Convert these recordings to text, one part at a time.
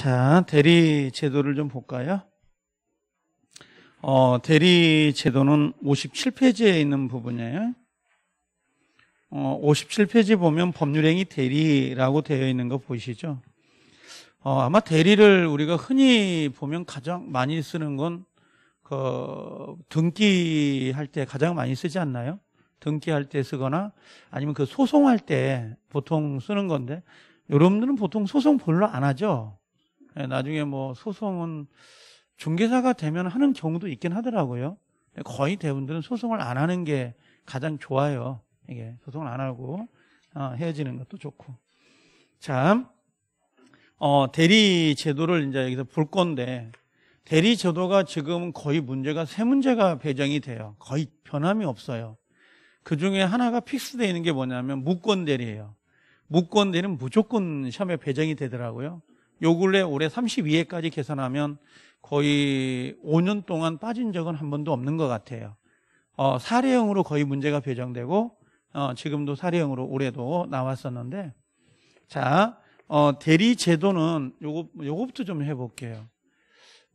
자, 대리 제도를 좀 볼까요? 어, 대리 제도는 57페이지에 있는 부분이에요. 어, 57페이지 보면 법률행위 대리라고 되어 있는 거 보이시죠? 어, 아마 대리를 우리가 흔히 보면 가장 많이 쓰는 건그 등기할 때 가장 많이 쓰지 않나요? 등기할 때 쓰거나 아니면 그 소송할 때 보통 쓰는 건데 여러분들은 보통 소송 별로 안 하죠? 예, 나중에 뭐 소송은 중개사가 되면 하는 경우도 있긴 하더라고요. 거의 대부분들은 소송을 안 하는 게 가장 좋아요. 이게 소송을 안 하고 어, 헤어지는 것도 좋고. 참, 어, 대리 제도를 이제 여기서 볼 건데 대리 제도가 지금 거의 문제가 세 문제가 배정이 돼요. 거의 변함이 없어요. 그 중에 하나가 픽스되어 있는 게 뭐냐면 무권 대리예요. 무권 대리는 무조건 시험에 배정이 되더라고요. 요 근래 올해 32회까지 계산하면 거의 5년 동안 빠진 적은 한 번도 없는 것 같아요. 어, 사례형으로 거의 문제가 배정되고 어, 지금도 사례형으로 올해도 나왔었는데 자 어, 대리 제도는 요거 요거부터 좀 해볼게요.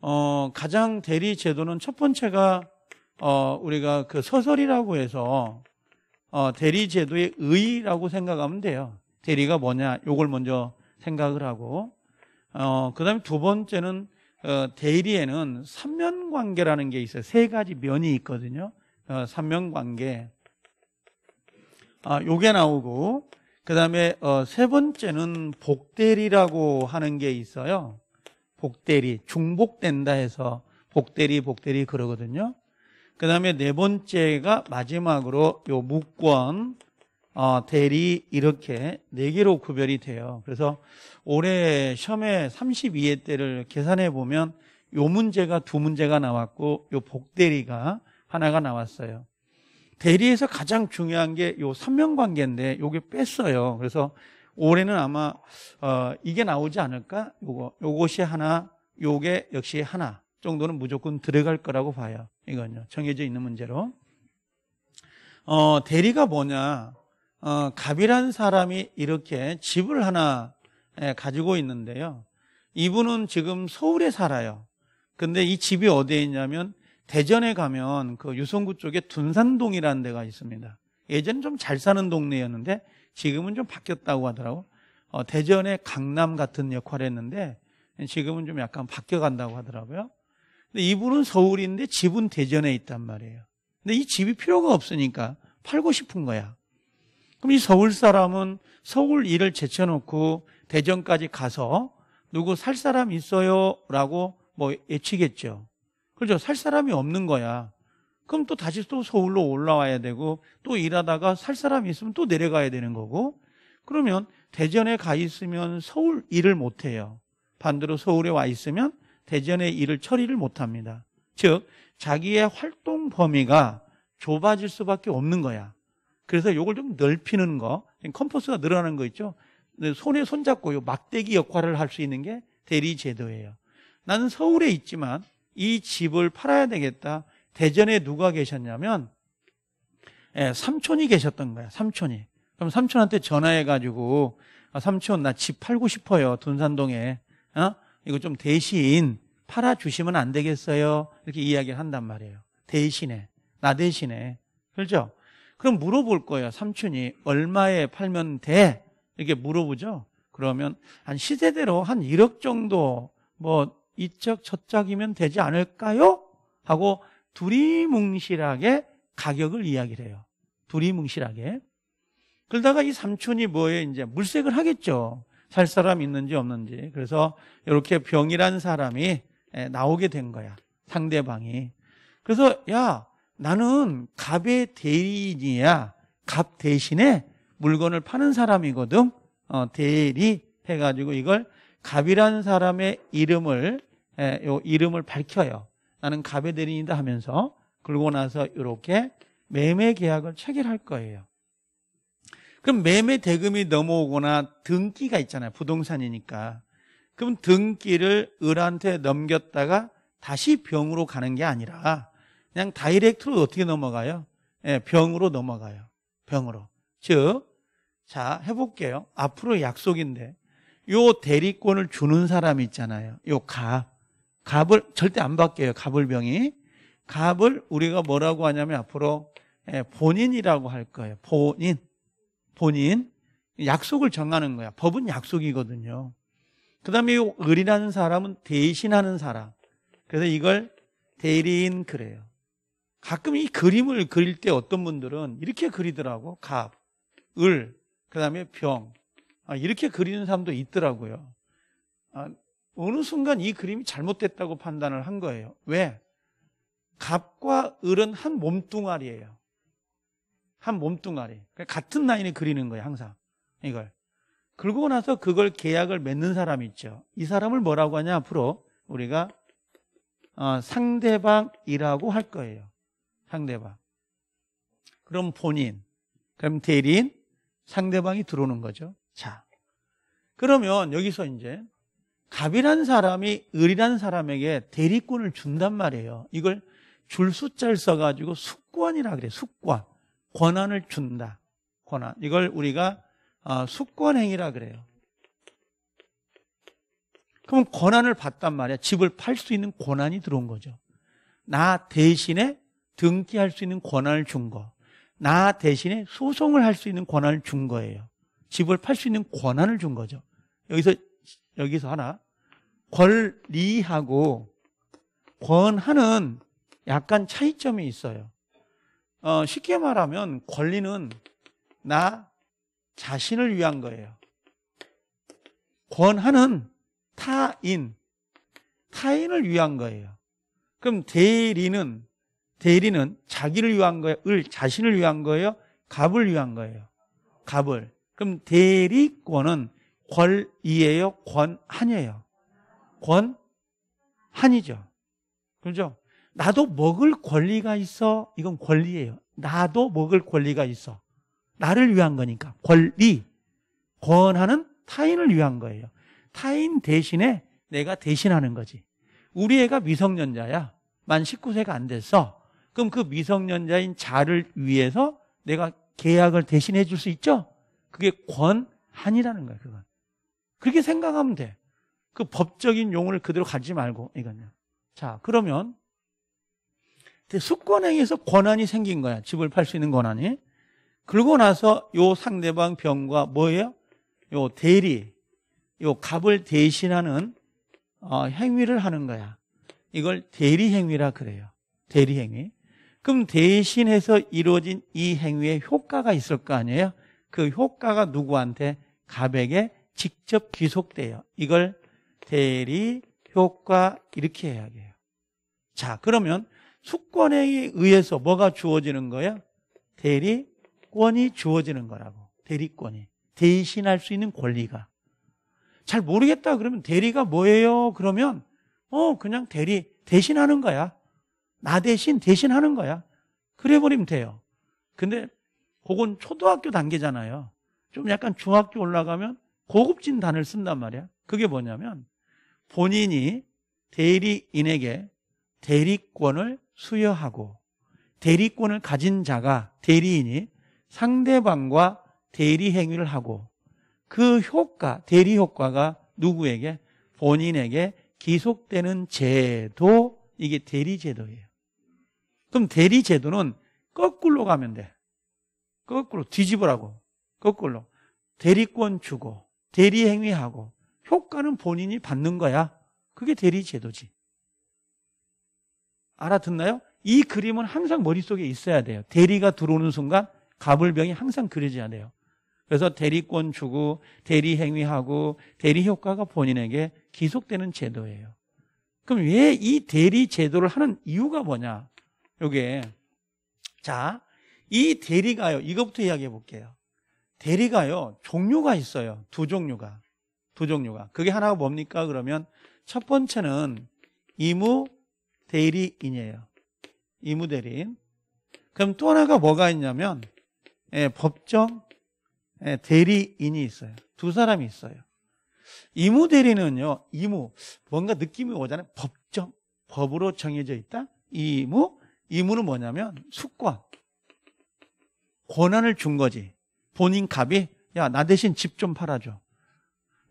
어, 가장 대리 제도는 첫 번째가 어, 우리가 그 서설이라고 해서 어, 대리 제도의 의라고 생각하면 돼요. 대리가 뭐냐? 요걸 먼저 생각을 하고 어, 그 다음에 두 번째는 어, 대리에는 삼면 관계라는 게 있어요. 세 가지 면이 있거든요. 어, 삼면 관계. 아, 요게 나오고, 그 다음에 어, 세 번째는 복대리라고 하는 게 있어요. 복대리, 중복된다 해서 복대리, 복대리 그러거든요. 그 다음에 네 번째가 마지막으로 요 무권, 어, 대리 이렇게 네 개로 구별이 돼요. 그래서 올해 시험에 32회 때를 계산해 보면 요 문제가 두 문제가 나왔고 요 복대리가 하나가 나왔어요. 대리에서 가장 중요한 게요 삼명관계인데 요게 뺐어요. 그래서 올해는 아마 어, 이게 나오지 않을까? 요거 요것이 하나, 요게 역시 하나 정도는 무조건 들어갈 거라고 봐요. 이건요. 정해져 있는 문제로. 어, 대리가 뭐냐? 어, 갑이라는 사람이 이렇게 집을 하나 예, 가지고 있는데요. 이분은 지금 서울에 살아요. 근데 이 집이 어디에 있냐면 대전에 가면 그 유성구 쪽에 둔산동이라는 데가 있습니다. 예전 좀 잘 사는 동네였는데 지금은 좀 바뀌었다고 하더라고. 어, 대전의 강남 같은 역할을 했는데 지금은 좀 약간 바뀌어간다고 하더라고요. 근데 이분은 서울인데 집은 대전에 있단 말이에요. 근데 이 집이 필요가 없으니까 팔고 싶은 거야. 그럼 이 서울 사람은 서울 일을 제쳐놓고 대전까지 가서 누구 살 사람 있어요? 라고 뭐 예치겠죠. 그렇죠. 살 사람이 없는 거야. 그럼 또 다시 또 서울로 올라와야 되고 또 일하다가 살 사람이 있으면 또 내려가야 되는 거고 그러면 대전에 가 있으면 서울 일을 못 해요. 반대로 서울에 와 있으면 대전의 일을 처리를 못 합니다. 즉, 자기의 활동 범위가 좁아질 수밖에 없는 거야. 그래서 요걸 좀 넓히는 거, 컴포스가 늘어나는 거 있죠. 손에 손잡고 요 막대기 역할을 할 수 있는 게 대리 제도예요. 나는 서울에 있지만 이 집을 팔아야 되겠다. 대전에 누가 계셨냐면 예, 삼촌이 계셨던 거야. 삼촌이. 그럼 삼촌한테 전화해가지고 아, 삼촌 나 집 팔고 싶어요. 둔산동에. 어? 이거 좀 대신 팔아주시면 안 되겠어요? 이렇게 이야기를 한단 말이에요. 대신에. 나 대신에. 그렇죠? 그럼 물어볼 거예요 삼촌이 얼마에 팔면 돼? 이렇게 물어보죠. 그러면 한 시세대로 한 1억 정도 뭐 이적 저짝이면 되지 않을까요? 하고 두리뭉실하게 가격을 이야기를 해요. 두리뭉실하게. 그러다가 이 삼촌이 뭐에 이제 물색을 하겠죠. 살 사람 있는지 없는지. 그래서 이렇게 병이란 사람이 나오게 된 거야. 상대방이. 그래서 야, 나는 갑의 대리인이야. 갑 대신에 물건을 파는 사람이거든. 어, 대리 해가지고 이걸 갑이라는 사람의 이름을 에, 요 이름을 밝혀요. 나는 갑의 대리인이다 하면서 그러고 나서 이렇게 매매 계약을 체결할 거예요. 그럼 매매 대금이 넘어오거나 등기가 있잖아요. 부동산이니까. 그럼 등기를 을한테 넘겼다가 다시 병으로 가는 게 아니라 그냥 다이렉트로 어떻게 넘어가요? 예, 병으로 넘어가요. 병으로. 즉, 자, 해볼게요. 앞으로 약속인데, 요 대리권을 주는 사람이 있잖아요. 요 갑. 갑을, 절대 안 바뀌어요. 갑을병이. 갑을 우리가 뭐라고 하냐면 앞으로 예, 본인이라고 할 거예요. 본인. 본인. 약속을 정하는 거야. 법은 약속이거든요. 그 다음에 요 을이라는 사람은 대신하는 사람. 그래서 이걸 대리인 그래요. 가끔 이 그림을 그릴 때 어떤 분들은 이렇게 그리더라고. 갑, 을, 그 다음에 병. 아, 이렇게 그리는 사람도 있더라고요. 아, 어느 순간 이 그림이 잘못됐다고 판단을 한 거예요. 왜? 갑과 을은 한 몸뚱아리예요. 한 몸뚱아리. 그러니까 같은 라인에 그리는 거예요, 항상. 이걸. 그리고 나서 그걸 계약을 맺는 사람이 있죠. 이 사람을 뭐라고 하냐, 앞으로 우리가 어, 상대방이라고 할 거예요. 상대방. 그럼 본인, 그럼 대리인, 상대방이 들어오는 거죠. 자, 그러면 여기서 이제 갑이란 사람이 을이란 사람에게 대리권을 준단 말이에요. 이걸 줄 숫자를 써가지고 숙권이라 그래. 숙권. 권한을 준다. 권한. 이걸 우리가 아, 숙권행위라 그래요. 그럼 권한을 받단 말이야. 집을 팔 수 있는 권한이 들어온 거죠. 나 대신에 등기할 수 있는 권한을 준 거. 나 대신에 소송을 할 수 있는 권한을 준 거예요. 집을 팔 수 있는 권한을 준 거죠. 여기서 여기서 하나 권리하고 권한은 약간 차이점이 있어요. 어, 쉽게 말하면 권리는 나 자신을 위한 거예요. 권한은 타인, 타인을 위한 거예요. 그럼 대리는 대리는 자기를 위한 거예요. 을, 자신을 위한 거예요. 갑을 위한 거예요. 갑을. 그럼 대리권은 권이에요. 권한이에요. 권한이죠. 그렇죠? 나도 먹을 권리가 있어. 이건 권리예요. 나도 먹을 권리가 있어. 나를 위한 거니까. 권리. 권하는 타인을 위한 거예요. 타인 대신에 내가 대신하는 거지. 우리 애가 미성년자야. 만 19세가 안 됐어. 그럼 그 미성년자인 자를 위해서 내가 계약을 대신해 줄 수 있죠? 그게 권한이라는 거야, 그건. 그렇게 생각하면 돼. 그 법적인 용어를 그대로 가지 말고, 이건요. 자, 그러면 수권행위에서 권한이 생긴 거야. 집을 팔 수 있는 권한이. 그러고 나서 요 상대방 병과 뭐예요? 요 대리, 요갑을 대신하는 어, 행위를 하는 거야. 이걸 대리 행위라 그래요. 대리 행위. 그럼 대신해서 이루어진 이 행위에 효과가 있을 거 아니에요? 그 효과가 누구한테? 갑에게 직접 귀속돼요. 이걸 대리 효과 이렇게 해야 돼요 자, 그러면 수권에 의해서 뭐가 주어지는 거예요 대리권이 주어지는 거라고. 대리권이. 대신할 수 있는 권리가. 잘 모르겠다 그러면 대리가 뭐예요? 그러면 어, 그냥 대리 대신하는 거야. 나 대신 대신하는 거야. 그래 버리면 돼요. 근데 그건 초등학교 단계잖아요. 좀 약간 중학교 올라가면 고급진 단을 쓴단 말이야. 그게 뭐냐면 본인이 대리인에게 대리권을 수여하고 대리권을 가진 자가 대리인이 상대방과 대리 행위를 하고 그 효과, 대리 효과가 누구에게 본인에게 기속되는 제도 이게 대리 제도예요. 그럼 대리 제도는 거꾸로 가면 돼. 거꾸로 뒤집으라고. 거꾸로. 대리권 주고 대리 행위하고 효과는 본인이 받는 거야. 그게 대리 제도지. 알아듣나요? 이 그림은 항상 머릿속에 있어야 돼요. 대리가 들어오는 순간 가불병이 항상 그려져야 돼요. 그래서 대리권 주고 대리 행위하고 대리 효과가 본인에게 기속되는 제도예요. 그럼 왜 이 대리 제도를 하는 이유가 뭐냐? 여기에 자, 이 대리가요. 이것부터 이야기해 볼게요. 대리가요. 종류가 있어요. 두 종류가. 두 종류가. 그게 하나가 뭡니까? 그러면 첫 번째는 이무 대리인이에요. 이무 대리인. 그럼 또 하나가 뭐가 있냐면 예, 법정 예, 대리인이 있어요. 두 사람이 있어요. 이무 대리는요. 이무 뭔가 느낌이 오잖아요. 법정 법으로 정해져 있다. 이무 임무는 뭐냐면 수권. 권한을 준 거지. 본인 갑이 야, 나 대신 집 좀 팔아줘.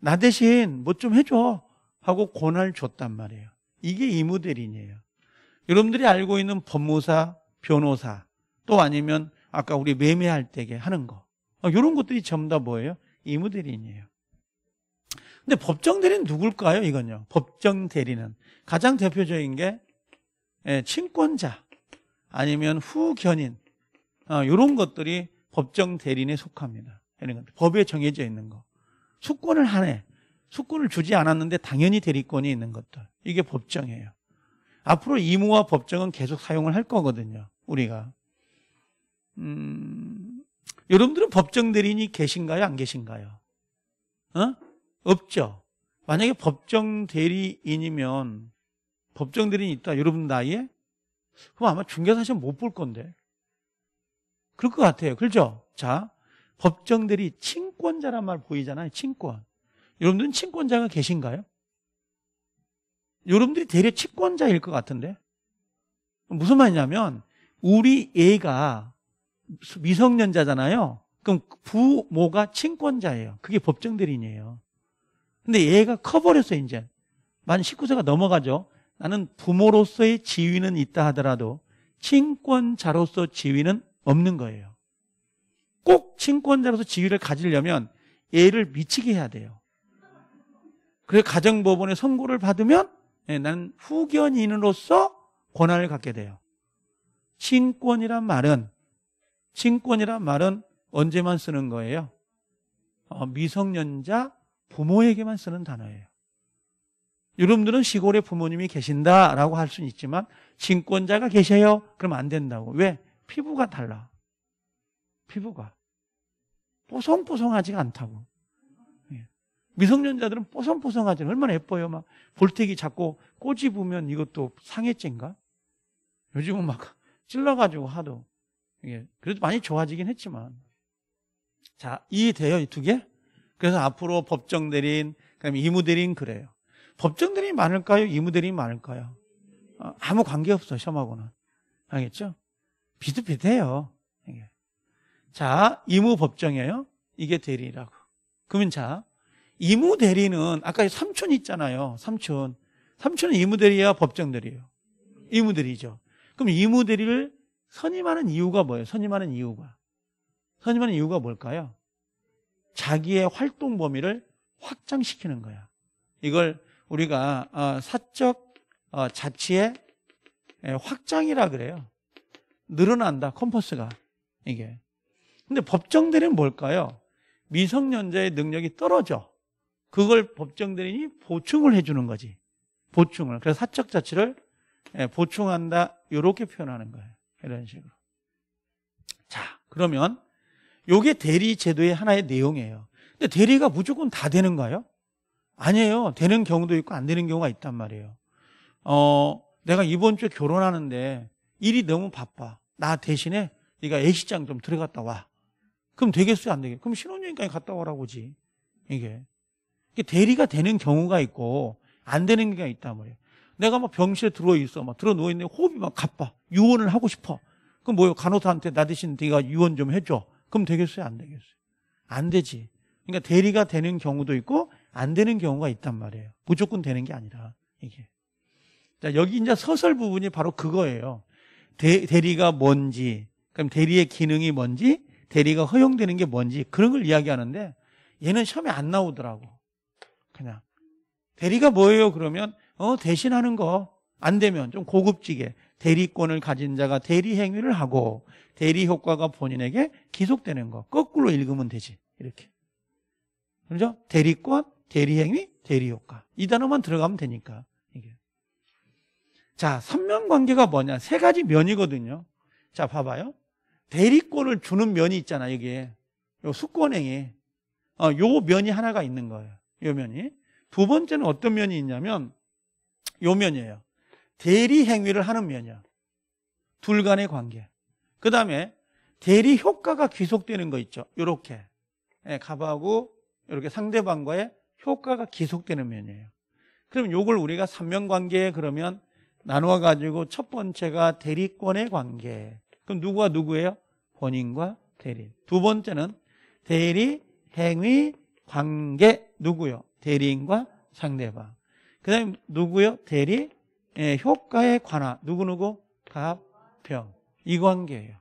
나 대신 뭐 좀 해줘. 하고 권한을 줬단 말이에요. 이게 임무대리인이에요. 여러분들이 알고 있는 법무사, 변호사, 또 아니면 아까 우리 매매할 때게 하는 거. 이런 아, 것들이 전부 다 뭐예요? 임무대리인이에요. 근데 법정대리는 누굴까요? 이건요. 법정대리는. 가장 대표적인 게 예, 친권자. 아니면 후견인 이런 어, 것들이 법정 대리인에 속합니다. 이런 것 법에 정해져 있는 거 수권을 하네 수권을 주지 않았는데 당연히 대리권이 있는 것들 이게 법정이에요. 앞으로 이무와 법정은 계속 사용을 할 거거든요. 우리가 음, 여러분들은 법정 대리인이 계신가요? 안 계신가요? 어? 없죠. 만약에 법정 대리인이면 법정 대리인이 있다. 여러분 나이에 그럼 아마 중개사실험못볼 건데. 그럴 것 같아요. 그렇죠? 자, 법정들이 친권자란 말 보이잖아요. 친권. 여러분들은 친권자가 계신가요? 여러분들이 대려 친권자일 것 같은데. 무슨 말이냐면, 우리 애가 미성년자잖아요. 그럼 부모가 친권자예요. 그게 법정대리인이에요. 근데 얘가 커버렸어, 이제. 만 19세가 넘어가죠. 나는 부모로서의 지위는 있다 하더라도 친권자로서 지위는 없는 거예요. 꼭 친권자로서 지위를 가지려면 애를 미치게 해야 돼요. 그래 가정법원의 선고를 받으면 예, 나는 후견인으로서 권한을 갖게 돼요. 친권이란 말은 친권이란 말은 언제만 쓰는 거예요? 어, 미성년자 부모에게만 쓰는 단어예요. 여러분들은 시골에 부모님이 계신다라고 할 수는 있지만 진권자가 계셔요. 그럼 안 된다고. 왜? 피부가 달라. 피부가. 뽀송뽀송하지가 않다고. 예. 미성년자들은 뽀송뽀송하지 얼마나 예뻐요. 막 볼택이 자꾸 꼬집으면 이것도 상해죄인가? 요즘은 막 찔러가지고 하도. 이게 예. 그래도 많이 좋아지긴 했지만. 자, 이해돼요, 이 두 개? 그래서 앞으로 법정 내린, 그다음에 이무 대리인 그래요. 법정들이 많을까요? 이무들이 많을까요? 어, 아무 관계없어, 시험하고는. 알겠죠? 비슷비슷해요. 자, 이무 법정이에요. 이게 대리라고. 그러면 자, 이무 대리는 아까 삼촌 있잖아요. 삼촌. 삼촌은 이무 대리야, 법정 대리예요. 이무 대리죠. 그럼 이무 대리를 선임하는 이유가 뭐예요? 선임하는 이유가. 선임하는 이유가 뭘까요? 자기의 활동 범위를 확장시키는 거야. 이걸 우리가 어, 사적 어, 자치의 예, 확장이라 그래요. 늘어난다 컴퍼스가 이게. 근데 법정들은 뭘까요? 미성년자의 능력이 떨어져. 그걸 법정들이 보충을 해주는 거지. 보충을. 그래서 사적 자치를 예, 보충한다. 이렇게 표현하는 거예요. 이런 식으로. 자, 그러면 요게 대리 제도의 하나의 내용이에요. 근데 대리가 무조건 다 되는가요? 아니에요. 되는 경우도 있고 안 되는 경우가 있단 말이에요. 어, 내가 이번 주에 결혼하는데 일이 너무 바빠. 나 대신에 네가 애시장 좀 들어갔다 와. 그럼 되겠어요? 안 되겠어요? 그럼 신혼여행까지 갔다 오라고지. 이게. 이게 대리가 되는 경우가 있고 안 되는 경우가 있단 말이에요. 내가 막 병실에 들어 있어. 막 들어 누워 있는데 호흡이 막 가빠. 유언을 하고 싶어. 그럼 뭐예요? 간호사한테 나 대신 네가 유언 좀 해줘. 그럼 되겠어요? 안 되겠어요? 안 되지. 그러니까 대리가 되는 경우도 있고 안 되는 경우가 있단 말이에요. 무조건 되는 게 아니라 이게. 자, 여기 이제 서설 부분이 바로 그거예요. 대, 대리가 뭔지, 그럼 대리의 기능이 뭔지, 대리가 허용되는 게 뭔지 그런 걸 이야기하는데 얘는 시험에 안 나오더라고. 그냥 대리가 뭐예요? 그러면 어 대신하는 거 안 되면 좀 고급지게 대리권을 가진 자가 대리 행위를 하고 대리 효과가 본인에게 기속되는 거 거꾸로 읽으면 되지 이렇게 그죠? 대리권 대리행위, 대리효과. 이 단어만 들어가면 되니까. 이게. 자, 선면 관계가 뭐냐? 세 가지 면이거든요. 자, 봐봐요. 대리권을 주는 면이 있잖아, 여기에. 요 수권행위. 어, 요 면이 하나가 있는 거예요. 요 면이. 두 번째는 어떤 면이 있냐면 요 면이에요. 대리 행위를 하는 면이야. 둘 간의 관계. 그 다음에 대리 효과가 귀속되는 거 있죠. 요렇게. 예, 갑하고 이렇게 상대방과의 효과가 계속되는 면이에요. 그럼 요걸 우리가 삼면관계 그러면 나누어 가지고 첫 번째가 대리권의 관계. 그럼 누구와 누구예요? 본인과 대리. 두 번째는 대리 행위 관계 누구요? 대리인과 상대방. 그다음 누구요? 대리 예, 효과에 관한 누구누구 가평 이 관계예요.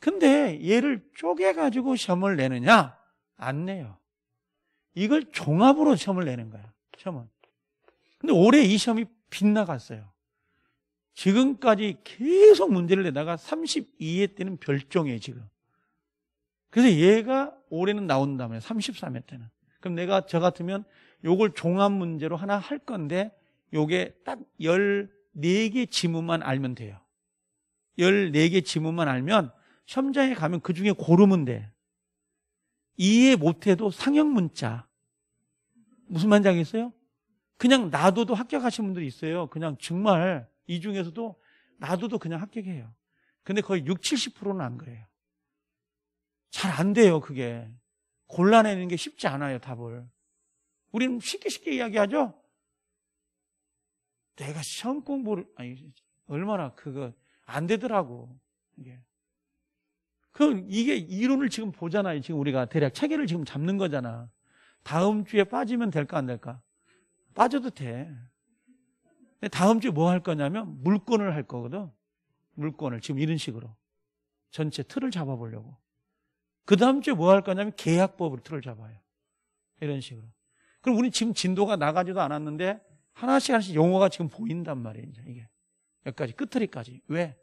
근데 얘를 쪼개 가지고 시험을 내느냐? 안 내요. 이걸 종합으로 시험을 내는 거야. 시험은. 근데 올해 이 시험이 빗나갔어요. 지금까지 계속 문제를 내다가 32회 때는 별종이에요, 지금. 그래서 얘가 올해는 나온다며, 33회 때는. 그럼 내가 저 같으면 요걸 종합 문제로 하나 할 건데, 요게 딱 14개 지문만 알면 돼요. 14개 지문만 알면 시험장에 가면 그 중에 고르면 돼. 이해 못해도 상형 문자, 무슨 말인지 알겠어요? 그냥 놔둬도 합격하신 분들이 있어요. 그냥 정말 이 중에서도 놔둬도 그냥 합격해요. 근데 거의 60, 70%는 안 그래요. 잘 안 돼요, 그게. 골라내는 게 쉽지 않아요, 답을. 우리는 쉽게 쉽게 이야기하죠? 내가 시험 공부를, 아니, 얼마나 그거 안 되더라고. 이게. 그 이게 이론을 지금 보잖아요. 지금 우리가 대략 체계를 지금 잡는 거잖아. 다음 주에 빠지면 될까 안 될까? 빠져도 돼. 다음 주에 뭐 할 거냐면 물건을 할 거거든. 물건을 지금 이런 식으로 전체 틀을 잡아보려고. 그 다음 주에 뭐 할 거냐면 계약법으로 틀을 잡아요. 이런 식으로. 그럼 우리 지금 진도가 나가지도 않았는데 하나씩 하나씩 용어가 지금 보인단 말이에요. 이게 여기까지 끝트이까지 왜?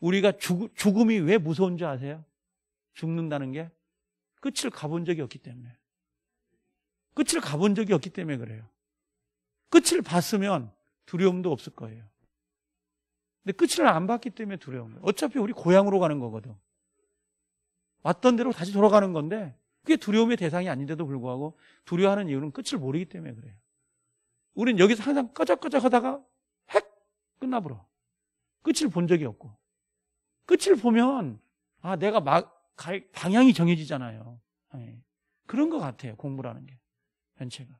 우리가 죽, 죽음이 왜 무서운 줄 아세요? 죽는다는 게 끝을 가본 적이 없기 때문에. 끝을 가본 적이 없기 때문에 그래요. 끝을 봤으면 두려움도 없을 거예요. 근데 끝을 안 봤기 때문에 두려운 거예요. 어차피 우리 고향으로 가는 거거든. 왔던 대로 다시 돌아가는 건데 그게 두려움의 대상이 아닌데도 불구하고 두려워하는 이유는 끝을 모르기 때문에 그래요. 우린 여기서 항상 꺼적꺼적 하다가 핵 끝나버려. 끝을 본 적이 없고. 끝을 보면 아 내가 막갈 방향이 정해지잖아요. 네. 그런 것 같아요 공부라는 게. 전체가.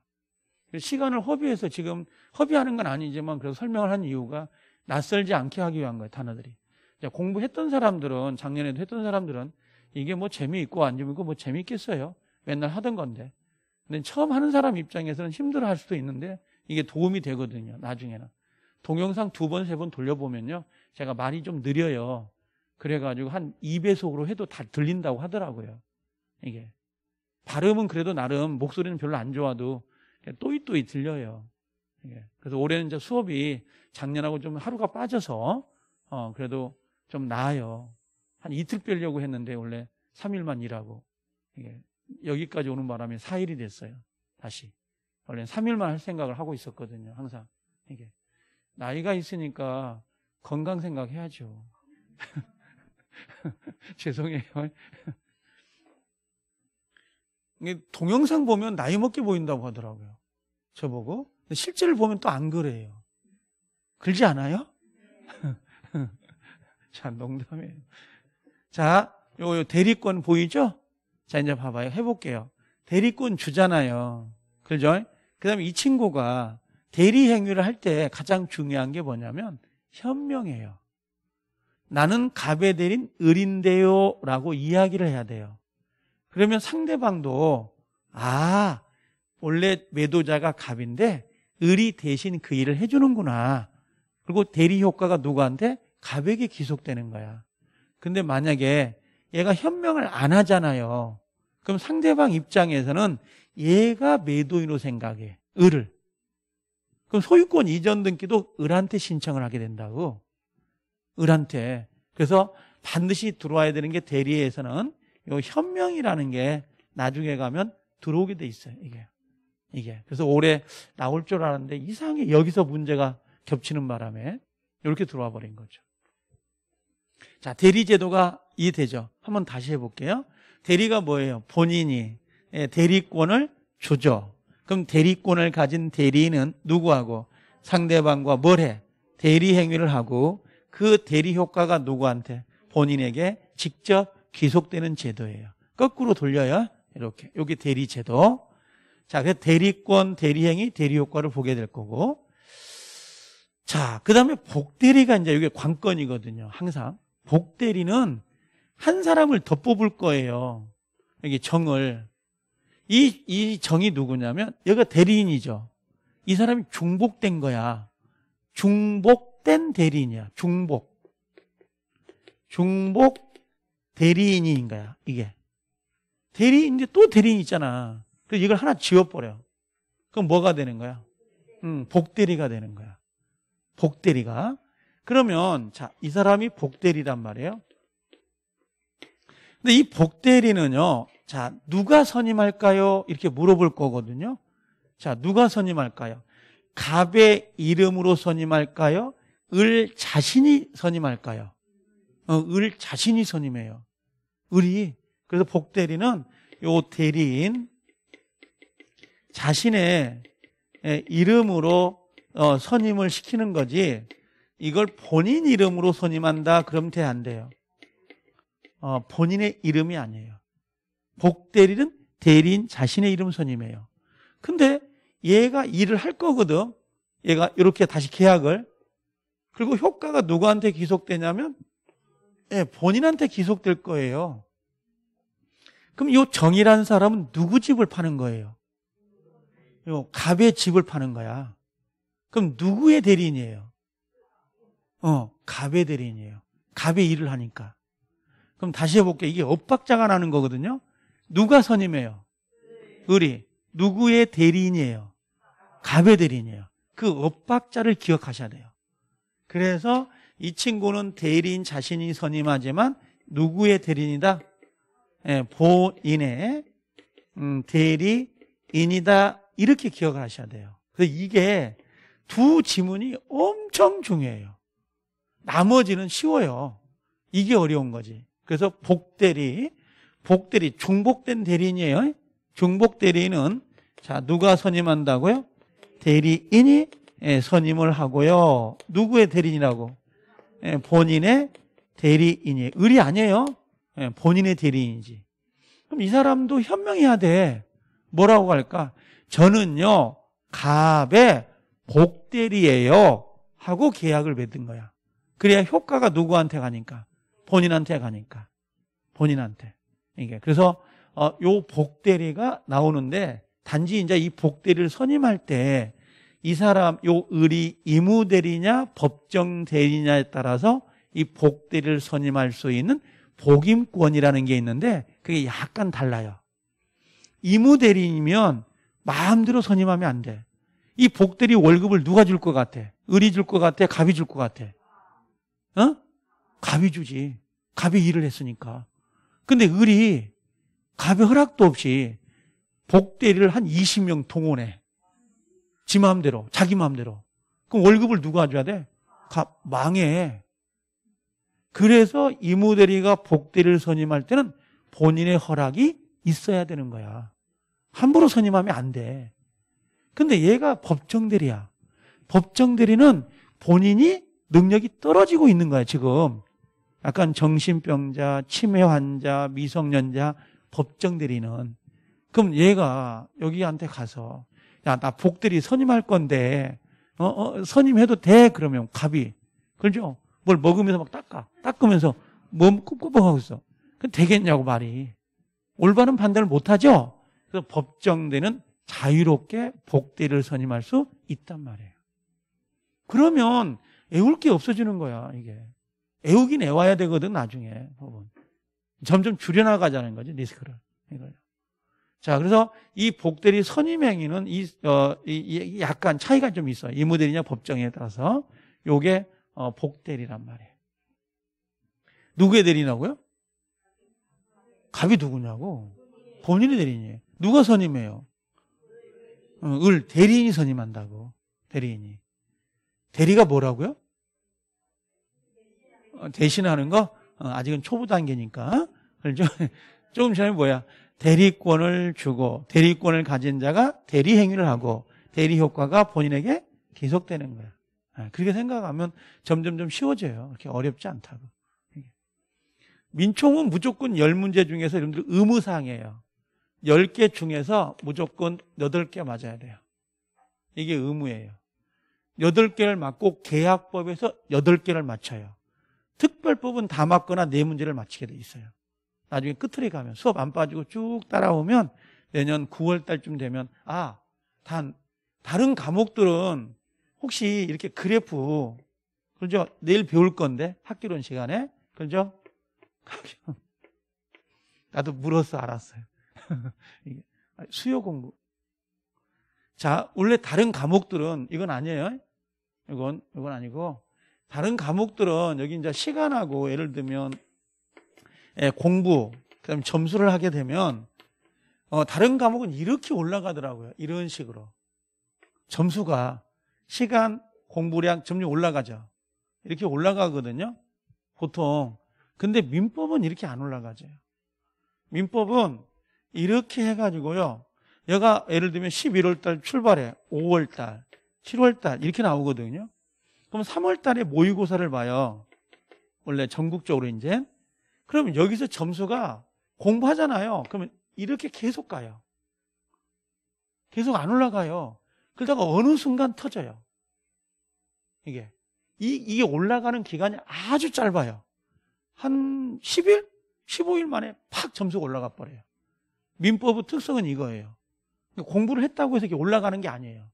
시간을 허비해서 지금 허비하는 건 아니지만 그래서 설명을 한 이유가 낯설지 않게 하기 위한 거예요 단어들이. 공부했던 사람들은 작년에도 했던 사람들은 이게 뭐 재미있고 안 재미있고 뭐 재미있겠어요. 맨날 하던 건데. 근데 처음 하는 사람 입장에서는 힘들어할 수도 있는데 이게 도움이 되거든요. 나중에는 동영상 두 번 세 번 돌려보면요, 제가 말이 좀 느려요. 그래가지고 한 2배속으로 해도 다 들린다고 하더라고요. 이게 발음은 그래도 나름 목소리는 별로 안 좋아도 또이또이 들려요. 예. 그래서 올해는 이제 수업이 작년하고 좀 하루가 빠져서 어, 그래도 좀 나아요. 한 이틀 빼려고 했는데 원래 3일만 일하고 예. 여기까지 오는 바람에 4일이 됐어요. 다시. 원래 3일만 할 생각을 하고 있었거든요. 항상. 이게 나이가 있으니까 건강 생각해야죠. 죄송해요. 동영상 보면 나이 먹게 보인다고 하더라고요. 저보고. 실제를 보면 또 안 그래요. 그러지 않아요? 자, 농담이에요. 자, 요, 요 대리권 보이죠? 자, 이제 봐봐요. 해볼게요. 대리권 주잖아요. 그죠? 그 다음에 이 친구가 대리 행위를 할 때 가장 중요한 게 뭐냐면 현명해요. 나는 갑의대리인 을인데요 라고 이야기를 해야 돼요. 그러면 상대방도 아 원래 매도자가 갑인데 을이 대신 그 일을 해주는구나. 그리고 대리 효과가 누구한테 갑에게 기속되는 거야. 근데 만약에 얘가 현명을 안 하잖아요. 그럼 상대방 입장에서는 얘가 매도인으로 생각해. 을을. 그럼 소유권 이전 등기도 을한테 신청을 하게 된다고. 을한테. 그래서 반드시 들어와야 되는 게 대리에서는 요 현명이라는 게 나중에 가면 들어오게 돼 있어요. 이게. 이게. 그래서 올해 나올 줄 알았는데 이상하게 여기서 문제가 겹치는 바람에 이렇게 들어와 버린 거죠. 자, 대리제도가 이해되죠? 한번 다시 해볼게요. 대리가 뭐예요? 본인이 예, 대리권을 주죠. 그럼 대리권을 가진 대리는 누구하고 상대방과 뭘 해? 대리 행위를 하고 그 대리 효과가 누구한테? 본인에게 직접 귀속되는 제도예요. 거꾸로 돌려야 이렇게. 여기 대리 제도. 자, 그 대리권, 대리행위, 대리효과를 보게 될 거고. 자, 그 다음에 복대리가 이제 이게 관건이거든요. 항상. 복대리는 한 사람을 더 뽑을 거예요. 여기 정을. 이, 이 정이 누구냐면, 여기가 대리인이죠. 이 사람이 중복된 거야. 중복된 대리인이야. 중복. 중복 대리인인 거야, 이게. 대리인인데 또 대리인 있잖아. 그래서 이걸 하나 지워버려. 그럼 뭐가 되는 거야? 음, 복대리가 되는 거야. 복대리가. 그러면, 자, 이 사람이 복대리란 말이에요. 근데 이 복대리는요, 자, 누가 선임할까요? 이렇게 물어볼 거거든요. 자, 누가 선임할까요? 갑의 이름으로 선임할까요? 을 자신이 선임할까요? 어, 을 자신이 선임해요. 우리 그래서 복대리는 요 대리인 자신의 예, 이름으로 어, 선임을 시키는 거지 이걸 본인 이름으로 선임한다 그럼 돼안 돼요. 어, 본인의 이름이 아니에요. 복대리는 대리인 자신의 이름 선임해요. 근데 얘가 일을 할 거거든. 얘가 이렇게 다시 계약을 그리고 효과가 누구한테 귀속되냐면 예, 본인한테 기속될 거예요. 그럼 이 정이라는 사람은 누구 집을 파는 거예요? 요 갑의 집을 파는 거야. 그럼 누구의 대리인이에요? 어, 갑의 대리인이에요. 갑의 일을 하니까. 그럼 다시 해볼게요. 이게 엇박자가 나는 거거든요. 누가 선임해요? 을이. 누구의 대리인이에요? 갑의 대리인이에요. 그 엇박자를 기억하셔야 돼요. 그래서 이 친구는 대리인 자신이 선임하지만 누구의 대리인이다? 예, 보인의 음, 대리인이다 이렇게 기억을 하셔야 돼요. 그래서 이게 두 지문이 엄청 중요해요. 나머지는 쉬워요. 이게 어려운 거지. 그래서 복대리, 복대리 중복된 대리인이에요. 중복 대리인은 자 누가 선임한다고요? 대리인이 예, 선임을 하고요. 누구의 대리인이라고? 예, 본인의 대리인이 을이 아니에요. 예, 본인의 대리인이지. 그럼 이 사람도 현명해야 돼. 뭐라고 할까? 저는요, 갑의 복대리예요. 하고 계약을 맺은 거야. 그래야 효과가 누구한테 가니까? 본인한테 가니까. 본인한테. 이게. 그래서, 어, 요 복대리가 나오는데, 단지 이제 이 복대리를 선임할 때, 이 사람 요 을이 이무대리냐 법정대리냐에 따라서 이 복대를 리 선임할 수 있는 복임권이라는 게 있는데 그게 약간 달라요. 이무대리이면 마음대로 선임하면 안 돼. 이 복대리 월급을 누가 줄 것 같아? 을이 줄것 같아? 갑이 줄 것 같아? 어? 갑이 주지. 갑이 일을 했으니까. 근데 을이 갑의 허락도 없이 복대리를 한 20명 동원해. 지 마음대로, 자기 마음대로. 그럼 월급을 누가 줘야 돼? 갑, 망해. 그래서 이모대리가 복대리를 선임할 때는 본인의 허락이 있어야 되는 거야. 함부로 선임하면 안 돼. 근데 얘가 법정대리야. 법정대리는 본인이 능력이 떨어지고 있는 거야, 지금. 약간 정신병자, 치매 환자, 미성년자, 법정대리는. 그럼 얘가 여기한테 가서 야, 나 복들이 선임할 건데, 어, 어, 선임해도 돼. 그러면 갑이. 그죠? 뭘 먹으면서 막 닦아. 닦으면서 몸 꿉꿉 하고 있어. 그 되겠냐고 말이. 올바른 판단을 못하죠? 그래서 법정대는 자유롭게 복대를 선임할 수 있단 말이에요. 그러면 애울 게 없어지는 거야, 이게. 애우긴 애와야 되거든, 나중에. 법은. 점점 줄여나가자는 거지, 리스크를. 이걸. 자, 그래서 이 복대리 선임행위는 이, 어, 이, 약간 차이가 좀 있어요. 이무대리냐 법정에 따라서. 요게 어, 복대리란 말이에요. 누구의 대리냐고요? 갑이 누구냐고? 본인이 대리인이에요. 누가 선임해요? 어, 을, 대리인이 선임한다고. 대리인이. 대리가 뭐라고요? 어, 대신하는 거? 어, 아직은 초보 단계니까. 그렇죠? 조금 전에 뭐야? 대리권을 주고 대리권을 가진 자가 대리 행위를 하고 대리 효과가 본인에게 계속되는 거야. 예, 그렇게 생각하면 점점점 쉬워져요. 그렇게 어렵지 않다고. 민총은 무조건 1 0문제 중에서 여러분들 의무사항이에요. 열 개 중에서 무조건 8개 맞아야 돼요. 이게 의무예요. 8 개를 맞고 계약법에서 8 개를 맞춰요. 특별법은 다 맞거나 4 문제를 맞추게돼 있어요. 나중에 끝으로 가면 수업 안 빠지고 쭉 따라오면 내년 9월 달쯤 되면 아, 단 다른 과목들은 혹시 이렇게 그래프 그죠? 내일 배울 건데 학기론 시간에 그죠? 나도 물어서 알았어요. 수요 공부. 자, 원래 다른 과목들은 이건 아니에요. 이건 이건 아니고 다른 과목들은 여기 이제 시간하고 예를 들면 예, 공부, 그다음 점수를 하게 되면 어, 다른 과목은 이렇게 올라가더라고요. 이런 식으로 점수가 시간, 공부량 점점 올라가죠. 이렇게 올라가거든요. 보통 근데 민법은 이렇게 안 올라가죠. 민법은 이렇게 해가지고요. 얘가 예를 들면 11월 달 출발해. 5월 달, 7월 달 이렇게 나오거든요. 그럼 3월 달에 모의고사를 봐요. 원래 전국적으로 이제 그러면 여기서 점수가 공부하잖아요. 그러면 이렇게 계속 가요. 계속 안 올라가요. 그러다가 어느 순간 터져요. 이게. 이, 이게 올라가는 기간이 아주 짧아요. 한 10일? 15일 만에 팍 점수가 올라가 버려요. 민법의 특성은 이거예요. 공부를 했다고 해서 이게 올라가는 게 아니에요.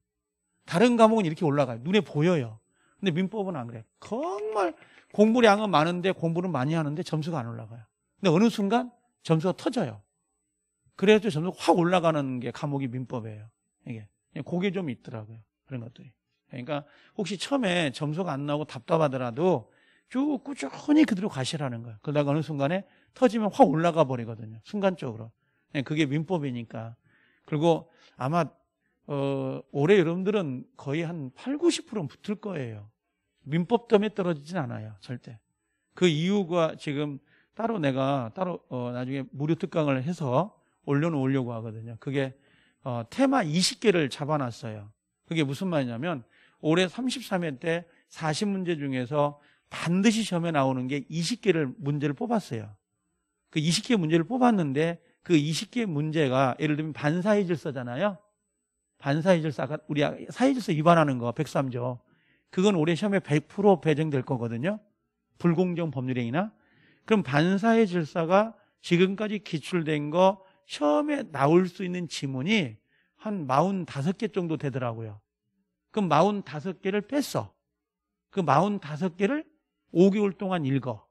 다른 과목은 이렇게 올라가요. 눈에 보여요. 근데 민법은 안 그래요. 정말 공부량은 많은데 공부는 많이 하는데 점수가 안 올라가요. 근데 어느 순간 점수가 터져요. 그래도 점수가 확 올라가는 게 감옥이 민법이에요. 이게. 그게 좀 있더라고요. 그런 것들이. 그러니까 혹시 처음에 점수가 안 나오고 답답하더라도 쭉 꾸준히 그대로 가시라는 거예요. 그러다가 어느 순간에 터지면 확 올라가 버리거든요. 순간적으로. 네, 그게 민법이니까. 그리고 아마 어, 올해 여러분들은 거의 한 8, 90%는 붙을 거예요. 민법점에 떨어지진 않아요. 절대. 그 이유가 지금 따로 내가 따로 어, 나중에 무료 특강을 해서 올려놓으려고 하거든요. 그게 어, 테마 20개를 잡아놨어요. 그게 무슨 말이냐면 올해 33회 때 40문제 중에서 반드시 시험에 나오는 게 20개를 문제를 뽑았어요. 그 20개 문제를 뽑았는데 그 20개 문제가 예를 들면 반사의 질서잖아요. 반사의 질서가 우리 사의 질서 위반하는 거 103조. 그건 올해 시험에 100% 배정될 거거든요. 불공정 법률행위나. 그럼 반사의 질서가 지금까지 기출된 거 시험에 나올 수 있는 지문이 한 45개 정도 되더라고요. 그럼 45개를 뺐어. 그 45개를 5개월 동안 읽어.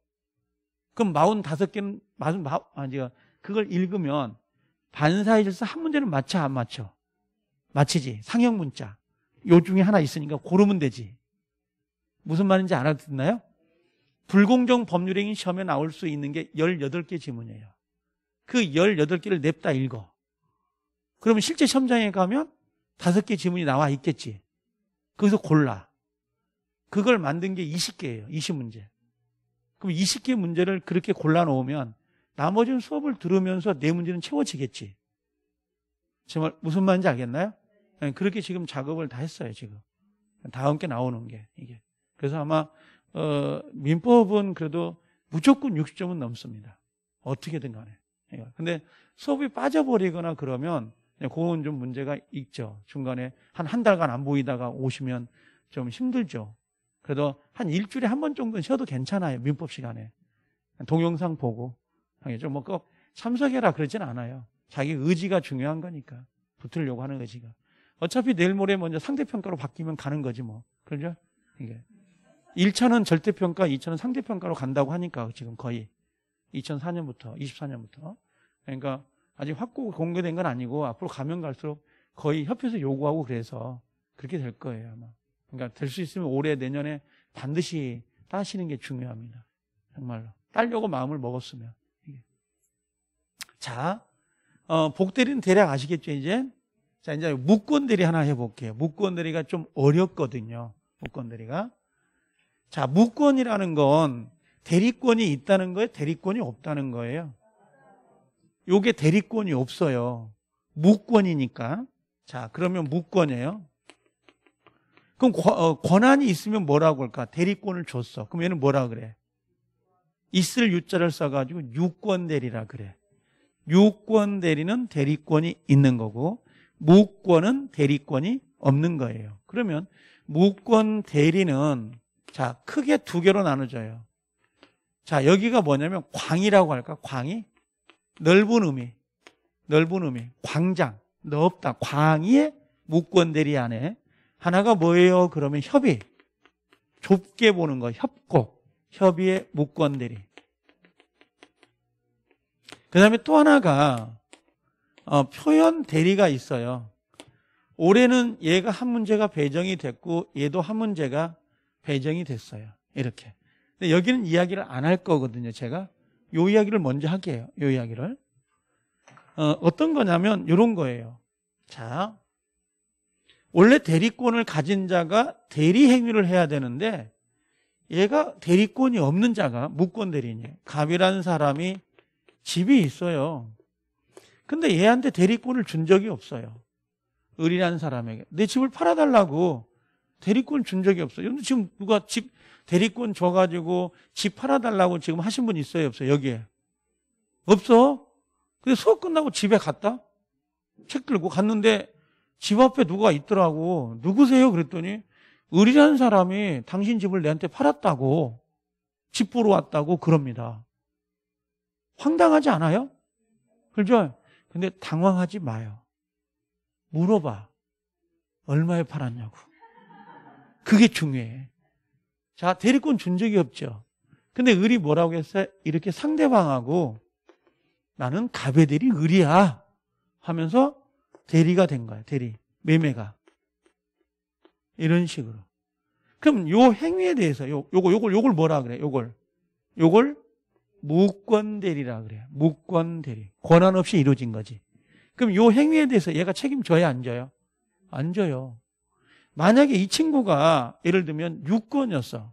그럼 45개는, 아 그걸 읽으면 반사의 질서 한 문제는 맞춰, 안 맞춰? 맞히지. 상형 문자. 요 중에 하나 있으니까 고르면 되지. 무슨 말인지 알아듣나요? 불공정 법률행위 시험에 나올 수 있는 게 18개 지문이에요. 그 18개를 냅다 읽어. 그러면 실제 시험장에 가면 5개 지문이 나와 있겠지. 거기서 골라. 그걸 만든 게 20개예요. 20문제. 그럼 20개 문제를 그렇게 골라 놓으면 나머지는 수업을 들으면서 내 문제는 채워지겠지. 정말 무슨 말인지 알겠나요? 네, 그렇게 지금 작업을 다 했어요, 지금. 다음 게 나오는 게, 이게. 그래서 아마 어, 민법은 그래도 무조건 60점은 넘습니다. 어떻게든 간에. 예. 근데 수업이 빠져버리거나 그러면 그건 좀 문제가 있죠. 중간에 한 한 달간 안 보이다가 오시면 좀 힘들죠. 그래도 한 일주일에 한 번 정도는 쉬어도 괜찮아요. 민법 시간에. 동영상 보고. 예, 좀 뭐 꼭 참석해라 그러진 않아요. 자기 의지가 중요한 거니까. 붙으려고 하는 의지가. 어차피 내일 모레 먼저 상대평가로 바뀌면 가는 거지 뭐. 그죠? 이게. 1차는 절대평가, 2차는 상대평가로 간다고 하니까 지금 거의 2004년부터 24년부터 그러니까 아직 확고 공개된 건 아니고 앞으로 가면 갈수록 거의 협회에서 요구하고 그래서 그렇게 될 거예요 아마 그러니까 될 수 있으면 올해 내년에 반드시 따시는 게 중요합니다 정말로 딸려고 마음을 먹었으면 자 어, 복대리는 대략 아시겠죠 이제 자 이제 무권대리 하나 해볼게요 무권대리가 좀 어렵거든요 무권대리가 자, 무권이라는 건 대리권이 있다는 거예요? 대리권이 없다는 거예요? 요게 대리권이 없어요. 무권이니까. 자, 그러면 무권이에요. 그럼 어, 권한이 있으면 뭐라고 할까? 대리권을 줬어. 그럼 얘는 뭐라 그래? 있을 유자를 써가지고 유권대리라 그래. 유권대리는 대리권이 있는 거고 무권은 대리권이 없는 거예요. 그러면 무권대리는 자, 크게 두 개로 나눠져요 자, 여기가 뭐냐면 광이라고 할까? 광이? 넓은 의미. 넓은 의미. 광장. 넓다. 광의의 무권대리 안에. 하나가 뭐예요? 그러면 협의. 좁게 보는 거. 협고 협의의 무권대리. 그 다음에 또 하나가 어, 표현 대리가 있어요. 올해는 얘가 한 문제가 배정이 됐고 얘도 한 문제가 배정이 됐어요. 이렇게. 근데 여기는 이야기를 안 할 거거든요. 제가 요 이야기를 먼저 하게 해요. 요 이야기를. 어, 떤 거냐면 요런 거예요. 자. 원래 대리권을 가진 자가 대리 행위를 해야 되는데 얘가 대리권이 없는 자가 무권 대리인이에요. 갑이라는 사람이 집이 있어요. 근데 얘한테 대리권을 준 적이 없어요. 을이라는 사람에게 내 집을 팔아달라고 대리권 준 적이 없어요. 근데 지금 누가 집 대리권 줘가지고 집 팔아달라고 지금 하신 분 있어요? 없어요? 여기에 없어? 근데 수업 끝나고 집에 갔다 책 들고 갔는데 집 앞에 누가 있더라고 누구세요? 그랬더니 의리라는 사람이 당신 집을 내한테 팔았다고 집 보러 왔다고 그럽니다. 황당하지 않아요? 그죠? 근데 당황하지 마요. 물어봐. 얼마에 팔았냐고. 그게 중요해. 자, 대리권 준 적이 없죠. 근데 을이 뭐라고 했어요? 이렇게 상대방하고 나는 갑의 대리 을이야 하면서 대리가 된 거야. 대리 매매가 이런 식으로. 그럼 요 행위에 대해서 요 요거 요걸 요걸 뭐라 그래? 요걸 요걸 무권 대리라 그래. 무권 대리 권한 없이 이루어진 거지. 그럼 요 행위에 대해서 얘가 책임져야 안 져요? 안 져요. 만약에 이 친구가 예를 들면 유권이었어.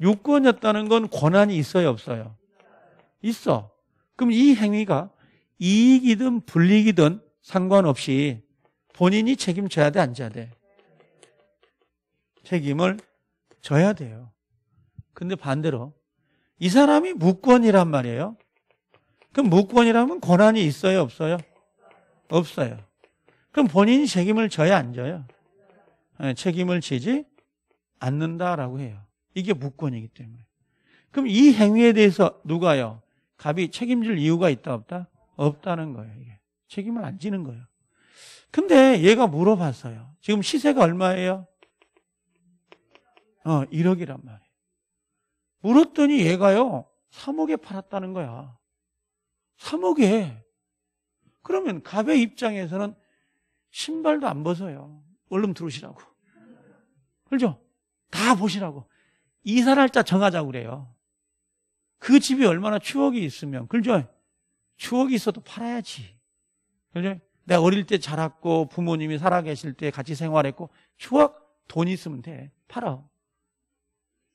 유권이었다는 건 권한이 있어요, 없어요? 있어. 그럼 이 행위가 이익이든 불이익이든 상관없이 본인이 책임져야 돼, 안 져야 돼? 책임을 져야 돼요. 근데 반대로 이 사람이 무권이란 말이에요. 그럼 무권이라면 권한이 있어요, 없어요? 없어요. 그럼 본인이 책임을 져야 안 져요? 예, 책임을 지지 않는다라고 해요. 이게 무권이기 때문에. 그럼 이 행위에 대해서 누가요? 갑이 책임질 이유가 있다 없다? 없다는 거예요. 이게. 책임을 안 지는 거예요. 근데 얘가 물어봤어요. 지금 시세가 얼마예요? 어, 1억이란 말이에요. 물었더니 얘가요, 3억에 팔았다는 거야. 3억에. 그러면 갑의 입장에서는 신발도 안 벗어요. 얼른 들어오시라고. 그죠? 다 보시라고. 이사 날짜 정하자고 그래요. 그 집이 얼마나 추억이 있으면, 그죠? 추억이 있어도 팔아야지. 그죠? 내가 어릴 때 자랐고, 부모님이 살아계실 때 같이 생활했고, 추억, 돈 있으면 돼. 팔아.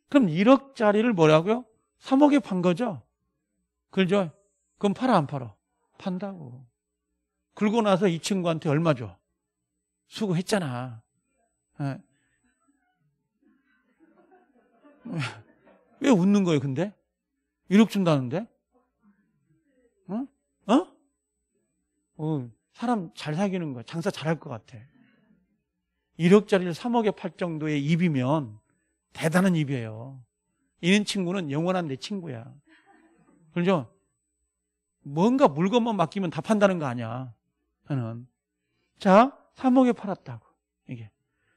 그럼 1억짜리를 뭐라고요? 3억에 판 거죠? 그죠? 그럼 팔아, 안 팔아? 판다고. 긁고 나서 이 친구한테 얼마 줘? 수고했잖아. 예. 왜 웃는 거예요, 근데? 1억 준다는데? 어? 어? 어 사람 잘 사귀는 거야. 장사 잘할 것 같아. 1억짜리를 3억에 팔 정도의 입이면 대단한 입이에요. 이는 친구는 영원한 내 친구야. 그죠? 뭔가 물건만 맡기면 다 판다는 거 아니야. 저는. 자, 3억에 팔았다고. 이게.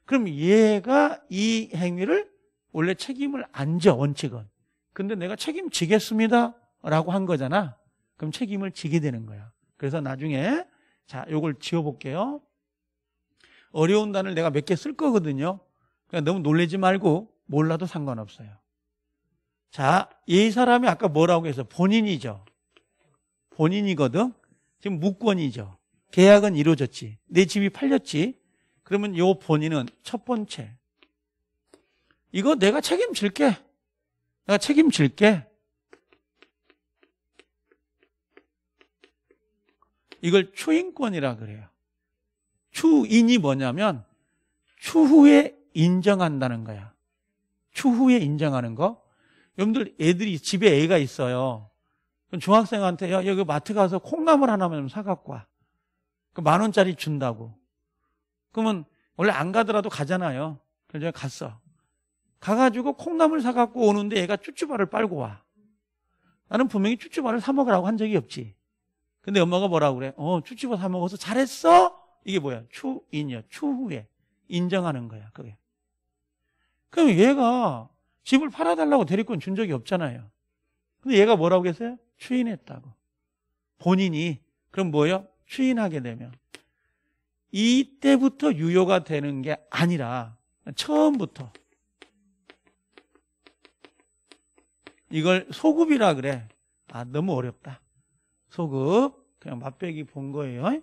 그럼 얘가 이 행위를 원래 책임을 안 져, 원칙은. 근데 내가 책임지겠습니다. 라고 한 거잖아. 그럼 책임을 지게 되는 거야. 그래서 나중에, 자, 요걸 지워볼게요. 어려운 단을 내가 몇 개 쓸 거거든요. 그러 그러니까 너무 놀래지 말고 몰라도 상관없어요. 자, 이 사람이 아까 뭐라고 해서 본인이죠. 본인이거든. 지금 무권이죠. 계약은 이루어졌지. 내 집이 팔렸지. 그러면 요 본인은 첫 번째. 이거 내가 책임질게. 내가 책임질게. 이걸 추인권이라 그래요. 추인이 뭐냐면 추후에 인정한다는 거야. 추후에 인정하는 거. 여러분들 애들이 집에 애가 있어요. 그럼 중학생한테 야 여기 마트 가서 콩나물 하나만 좀 사갖고 와. 그만 원짜리 준다고. 그러면 원래 안 가더라도 가잖아요. 그래서 갔어. 가가지고 콩나물 사갖고 오는데 얘가 쭈쭈바를 빨고 와. 나는 분명히 쭈쭈바를 사 먹으라고 한 적이 없지. 근데 엄마가 뭐라고 그래? 어, 쭈쭈바 사 먹어서 잘했어? 이게 뭐야? 추인이야. 추후에. 인정하는 거야, 그게. 그럼 얘가 집을 팔아달라고 대리권 준 적이 없잖아요. 근데 얘가 뭐라고 했어요? 추인했다고. 본인이. 그럼 뭐예요? 추인하게 되면 이때부터 유효가 되는 게 아니라 처음부터 이걸 소급이라 그래. 아, 너무 어렵다. 소급. 그냥 맛배기 본 거예요.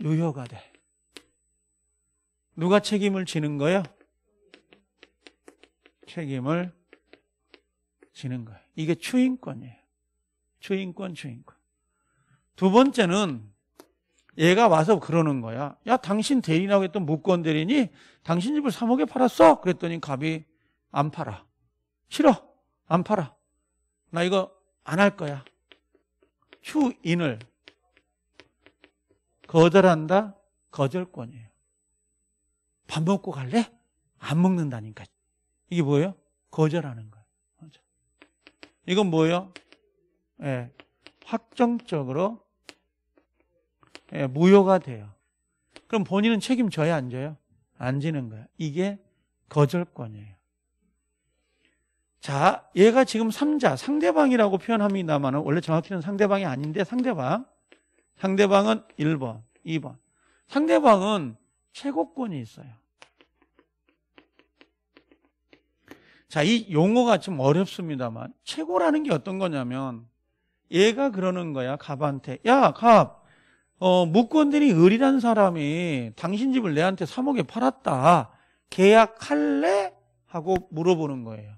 유효가 돼. 누가 책임을 지는 거예요? 책임을 지는 거예요. 이게 추인권이에요. 추인권, 추인권. 두 번째는 얘가 와서 그러는 거야. 야, 당신 대리라고 했던 무권 대리니 당신 집을 3억에 팔았어? 그랬더니 갑이 안 팔아. 싫어. 안 팔아. 나 이거 안 할 거야. 휴인을 거절한다. 거절권이에요. 밥 먹고 갈래? 안 먹는다니까. 이게 뭐예요? 거절하는 거예요. 이건 뭐예요? 예. 네, 확정적으로 예, 무효가 돼요. 그럼 본인은 책임져야 안 져요? 안 지는 거야. 이게 거절권이에요. 자, 얘가 지금 3자, 상대방이라고 표현합니다만 원래 정확히는 상대방이 아닌데 상대방. 상대방은 1번, 2번. 상대방은 최고권이 있어요. 자, 이 용어가 좀 어렵습니다만 최고라는 게 어떤 거냐면 얘가 그러는 거야, 갑한테. 야, 갑. 어, 무권들이 을이라는 사람이 당신 집을 내한테 3억에 팔았다. 계약할래? 하고 물어보는 거예요.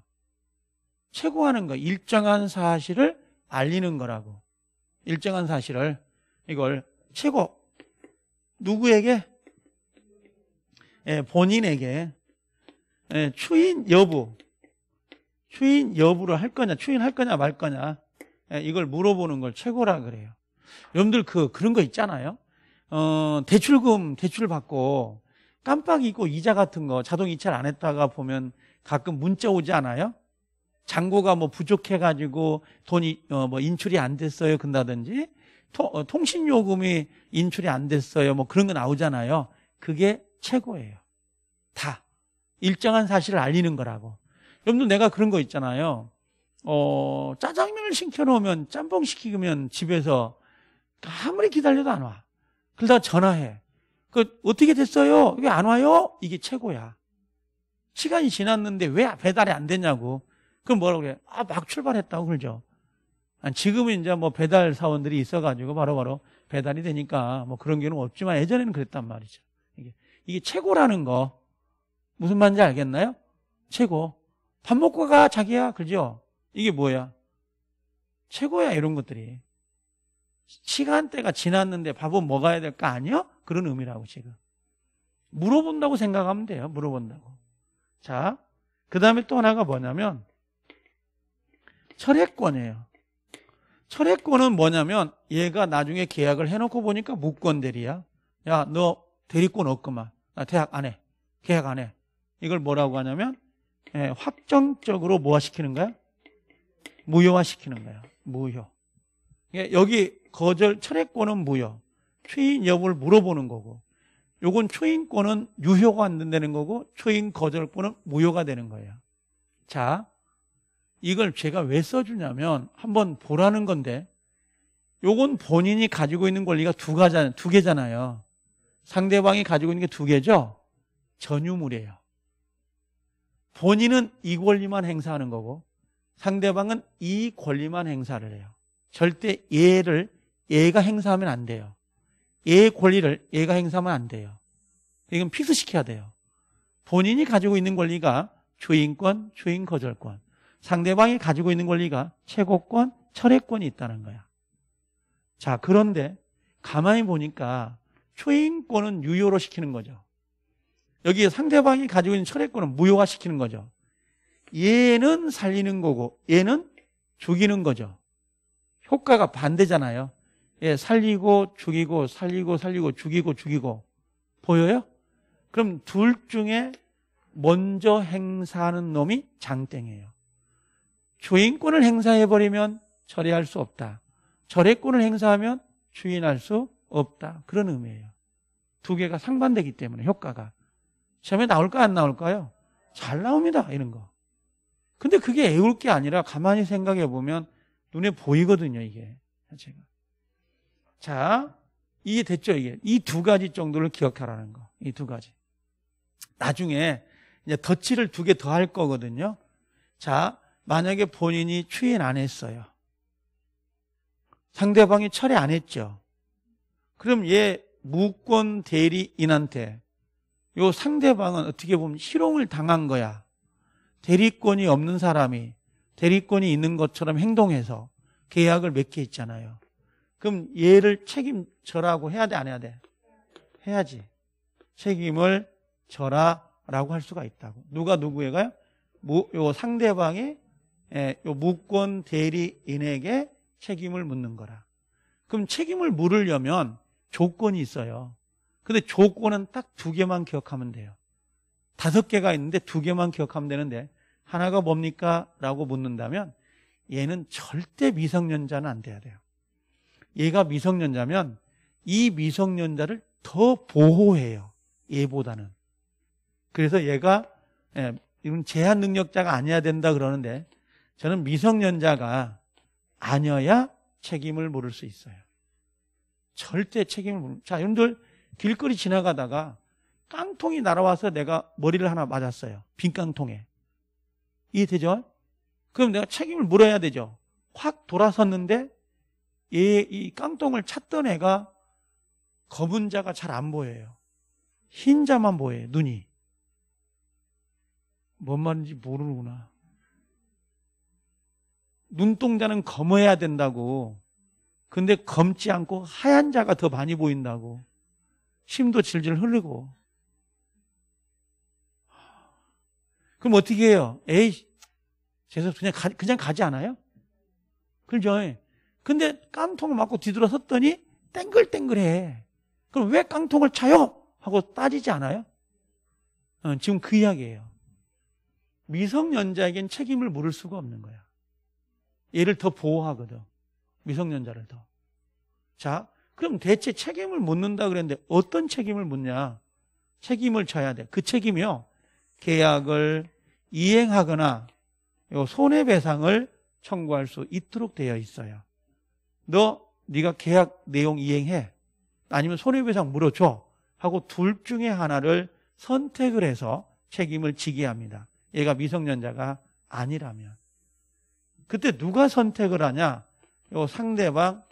최고하는 거, 일정한 사실을 알리는 거라고. 일정한 사실을 이걸 최고 누구에게? 예, 본인에게 예, 추인 여부 추인 여부를 할 거냐 추인할 거냐 말 거냐 예, 이걸 물어보는 걸 최고라 그래요 여러분들 그 그런 거 있잖아요. 어, 대출금 대출 받고 깜빡 잊고 이자 같은 거 자동 이체를 안 했다가 보면 가끔 문자 오지 않아요? 잔고가 뭐 부족해 가지고 돈이 어, 뭐 인출이 안 됐어요. 그런다든지 어, 통신 요금이 인출이 안 됐어요. 뭐 그런 거 나오잖아요. 그게 최고예요. 다 일정한 사실을 알리는 거라고. 여러분들 내가 그런 거 있잖아요. 어, 짜장면을 시켜놓으면 짬뽕 시키면 집에서 아무리 기다려도 안 와. 그러다 전화해. 그 어떻게 됐어요? 왜안 와요? 이게 최고야. 시간이 지났는데 왜 배달이 안 됐냐고. 그럼 뭐라고 그래? 아, 막 출발했다고 그러죠. 아, 지금은 이제 뭐 배달 사원들이 있어가지고 바로바로 바로 배달이 되니까 뭐 그런 경우는 없지만 예전에는 그랬단 말이죠. 이게, 이게 최고라는 거. 무슨 말인지 알겠나요? 최고. 밥 먹고 가, 자기야. 그죠? 이게 뭐야? 최고야, 이런 것들이. 시간대가 지났는데 밥은 먹어야 될 거 아니요? 그런 의미라고 지금. 물어본다고 생각하면 돼요. 물어본다고. 자, 그 다음에 또 하나가 뭐냐면 철회권이에요. 철회권은 뭐냐면 얘가 나중에 계약을 해놓고 보니까 무권 대리야. 야, 너 대리권 없구만. 나 대학 안 해. 계약 안 해. 이걸 뭐라고 하냐면 예, 확정적으로 뭐화 시키는 거야? 무효화 시키는 거야. 무효. 예, 여기 거절 철회권은 무효. 추인 여부를 물어보는 거고. 요건 초인권은 유효가 안 된다는 거고 초인 거절권은 무효가 되는 거예요. 자, 이걸 제가 왜 써주냐면 한번 보라는 건데 요건 본인이 가지고 있는 권리가 두, 가잖아요, 두 개잖아요. 상대방이 가지고 있는 게 두 개죠. 전유물이에요. 본인은 이 권리만 행사하는 거고 상대방은 이 권리만 행사를 해요. 절대 얘를 얘가 행사하면 안 돼요. 얘의 권리를 얘가 행사하면 안 돼요. 이건 피스시켜야 돼요. 본인이 가지고 있는 권리가 주인권, 주인거절권, 상대방이 가지고 있는 권리가 최고권, 철회권이 있다는 거야. 자, 그런데 가만히 보니까 초인권은 유효로 시키는 거죠. 여기에 상대방이 가지고 있는 철회권은 무효화 시키는 거죠. 얘는 살리는 거고 얘는 죽이는 거죠. 효과가 반대잖아요. 예, 살리고 죽이고 살리고 살리고 죽이고 죽이고 보여요? 그럼 둘 중에 먼저 행사하는 놈이 장땡이에요. 주인권을 행사해버리면 철회할 수 없다. 절의권을 행사하면 주인할 수 없다. 그런 의미예요. 두 개가 상반되기 때문에 효과가. 시험에 나올까 안 나올까요? 잘 나옵니다. 이런 거. 근데 그게 애울 게 아니라 가만히 생각해 보면 눈에 보이거든요. 이게. 제가. 자, 이게 됐죠, 이게. 이 두 가지 정도를 기억하라는 거. 이 두 가지. 나중에 이제 덧칠을 두 개 더 할 거거든요. 자, 만약에 본인이 추인 안 했어요. 상대방이 철회 안 했죠. 그럼 얘 무권 대리인한테 요 상대방은 어떻게 보면 실용을 당한 거야. 대리권이 없는 사람이 대리권이 있는 것처럼 행동해서 계약을 맺게 했잖아요. 그럼 얘를 책임져라고 해야 돼? 안 해야 돼? 해야지. 책임을 져라라고 할 수가 있다고. 누가 누구에가요? 뭐, 요 상대방이 예, 요 무권 대리인에게 책임을 묻는 거라. 그럼 책임을 물으려면 조건이 있어요. 근데 조건은 딱 두 개만 기억하면 돼요. 다섯 개가 있는데 두 개만 기억하면 되는데 하나가 뭡니까? 라고 묻는다면 얘는 절대 미성년자는 안 돼야 돼요. 얘가 미성년자면 이 미성년자를 더 보호해요. 얘보다는. 그래서 얘가 예, 이건 제한 능력자가 아니어야 된다 그러는데 저는 미성년자가 아니어야 책임을 물을 수 있어요. 절대 책임을 물을. 자, 여러분들 길거리 지나가다가 깡통이 날아와서 내가 머리를 하나 맞았어요. 빈 깡통에. 이해되죠? 그럼 내가 책임을 물어야 되죠. 확 돌아섰는데 얘, 이 깡통을 찾던 애가 검은 자가 잘 안 보여요. 흰 자만 보여요, 눈이. 뭔 말인지 모르는구나. 눈동자는 검어야 된다고. 근데 검지 않고 하얀 자가 더 많이 보인다고. 심도 질질 흘리고 그럼 어떻게 해요? 에이, 재수없 그냥 가, 그냥 가지 않아요? 그죠? 근데 깡통 을 맞고 뒤돌아섰더니 땡글땡글해. 그럼 왜 깡통을 차요? 하고 따지지 않아요? 어, 지금 그 이야기예요. 미성년자에겐 책임을 물을 수가 없는 거야. 얘를 더 보호하거든. 미성년자를 더. 자, 그럼 대체 책임을 묻는다 그랬는데 어떤 책임을 묻냐? 책임을 져야 돼. 그 책임이요. 계약을 이행하거나 손해배상을 청구할 수 있도록 되어 있어요. 너 네가 계약 내용 이행해. 아니면 손해배상 물어줘. 하고 둘 중에 하나를 선택을 해서 책임을 지게 합니다. 얘가 미성년자가 아니라면. 그때 누가 선택을 하냐? 요 상대방,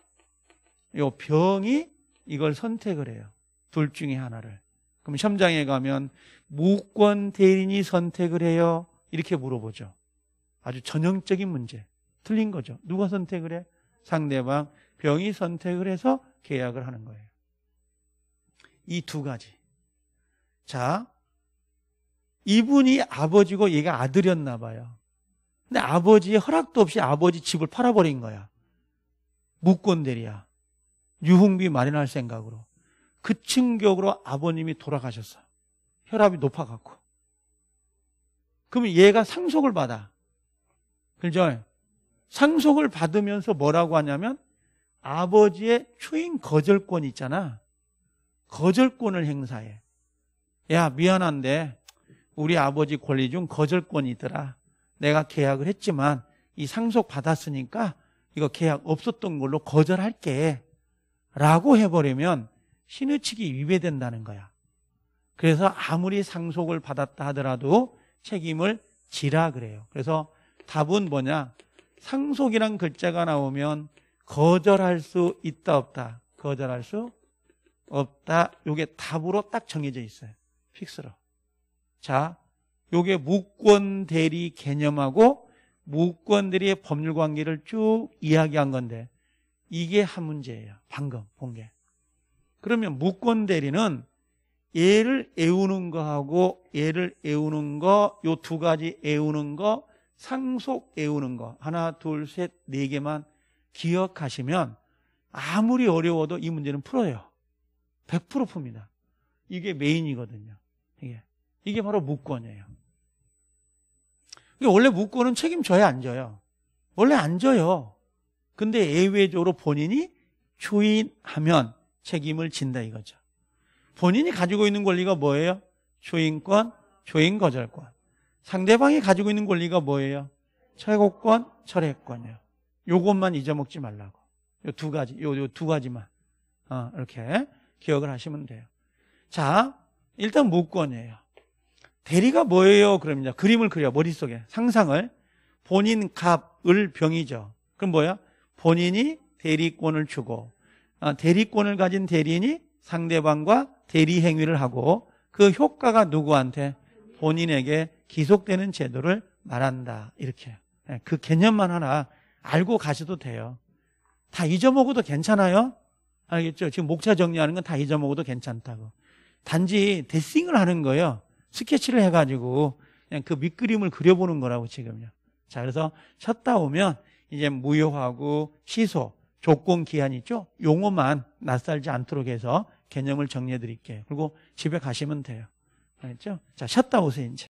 요 병이 이걸 선택을 해요. 둘 중에 하나를. 그럼 시험장에 가면 무권 대리인이 선택을 해요. 이렇게 물어보죠. 아주 전형적인 문제. 틀린 거죠. 누가 선택을 해? 상대방 병이 선택을 해서 계약을 하는 거예요. 이 두 가지. 자, 이분이 아버지고 얘가 아들이었나 봐요. 근데 아버지의 허락도 없이 아버지 집을 팔아버린 거야. 무권대리야. 유흥비 마련할 생각으로. 그 충격으로 아버님이 돌아가셨어. 혈압이 높아갖고. 그러면 얘가 상속을 받아. 그죠? 상속을 받으면서 뭐라고 하냐면 아버지의 추인 거절권 있잖아. 거절권을 행사해. 야, 미안한데 우리 아버지 권리 중 거절권이 더라 내가 계약을 했지만 이 상속 받았으니까 이거 계약 없었던 걸로 거절할게. 라고 해버리면 신의칙이 위배된다는 거야. 그래서 아무리 상속을 받았다 하더라도 책임을 지라 그래요. 그래서 답은 뭐냐? 상속이란 글자가 나오면 거절할 수 있다 없다 거절할 수 없다 요게 답으로 딱 정해져 있어요 픽스로 자 요게 무권 대리 개념하고 무권 대리의 법률 관계를 쭉 이야기한 건데 이게 한 문제예요 방금 본 게 그러면 무권 대리는 얘를 애우는 거하고 얘를 애우는 거 요 두 가지 애우는 거 상속 애우는 거 하나 둘셋네 개만 기억하시면 아무리 어려워도 이 문제는 풀어요. 100% 풉니다. 이게 메인이거든요. 이게 이게 바로 무권이에요. 그러니까 원래 무권은 책임져야 안 져요. 원래 안 져요. 근데 예외적으로 본인이 초인하면 책임을 진다 이거죠. 본인이 가지고 있는 권리가 뭐예요? 초인권, 초인거절권. 상대방이 가지고 있는 권리가 뭐예요? 최고권, 철회권이요 요것만 잊어먹지 말라고. 요 두 가지, 요, 요두 가지만. 어, 이렇게 기억을 하시면 돼요. 자, 일단 무권이에요. 대리가 뭐예요? 그럼요 그림을 그려, 머릿속에. 상상을. 본인 값 을, 병이죠. 그럼 뭐야? 본인이 대리권을 주고, 아, 대리권을 가진 대리인이 상대방과 대리 행위를 하고, 그 효과가 누구한테? 본인에게 기속되는 제도를 말한다. 이렇게. 예, 그 개념만 하나 알고 가셔도 돼요. 다 잊어먹어도 괜찮아요? 알겠죠? 지금 목차 정리하는 건 다 잊어먹어도 괜찮다고. 단지 데싱을 하는 거예요. 스케치를 해가지고 그냥 그 밑그림을 그려보는 거라고 지금요. 자, 그래서 쉬다 오면 이제 무효하고 취소, 조건 기한 있죠? 용어만 낯설지 않도록 해서 개념을 정리해 드릴게요. 그리고 집에 가시면 돼요. 알겠죠? 자, 쉬다 오세요, 이제.